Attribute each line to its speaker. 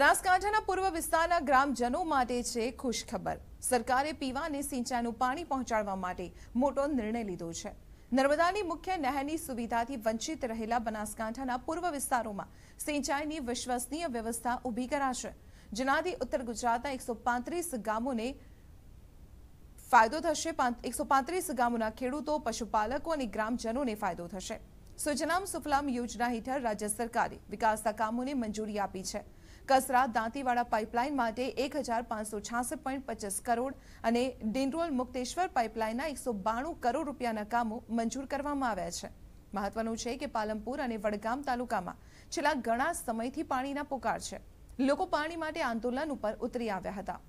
Speaker 1: બનાસકાંઠાના પૂર્વ વિસ્તારના ગ્રામજનો માટે છે ખુશખબર સરકારે પીવાને સિંચાઈનું પાણી પહોંચાડવા માટે મોટો નિર્ણય લીધો છે નર્મદાની મુખ્ય નહેરની સુવિધાથી વંચિત રહેલા બનાસકાંઠાના પૂર્વ વિસ્તારોમાં સિંચાઈની વિશ્વસનીય વ્યવસ્થા ઊભી કરાશે જેનાથી ઉત્તર ગુજરાતના એકસો ગામોને ફાયદો થશે એકસો ગામોના ખેડૂતો પશુપાલકો અને ગ્રામજનોને ફાયદો થશે સુજલામ સુફલામ યોજના હેઠળ રાજ્ય સરકારે વિકાસના કામોને મંજૂરી આપી છે કસરા દાંતીવાડા પાઇપલાઇન માટે એક કરોડ અને ડિંડોલ મુક્તેશ્વર પાઇપલાઇનના એકસો કરોડ રૂપિયાના કામો મંજૂર કરવામાં આવ્યા છે મહત્વનું છે કે પાલમપુર અને વડગામ તાલુકામાં છેલ્લા ઘણા સમયથી પાણીના પોકાર છે લોકો પાણી માટે આંદોલન ઉપર ઉતરી આવ્યા હતા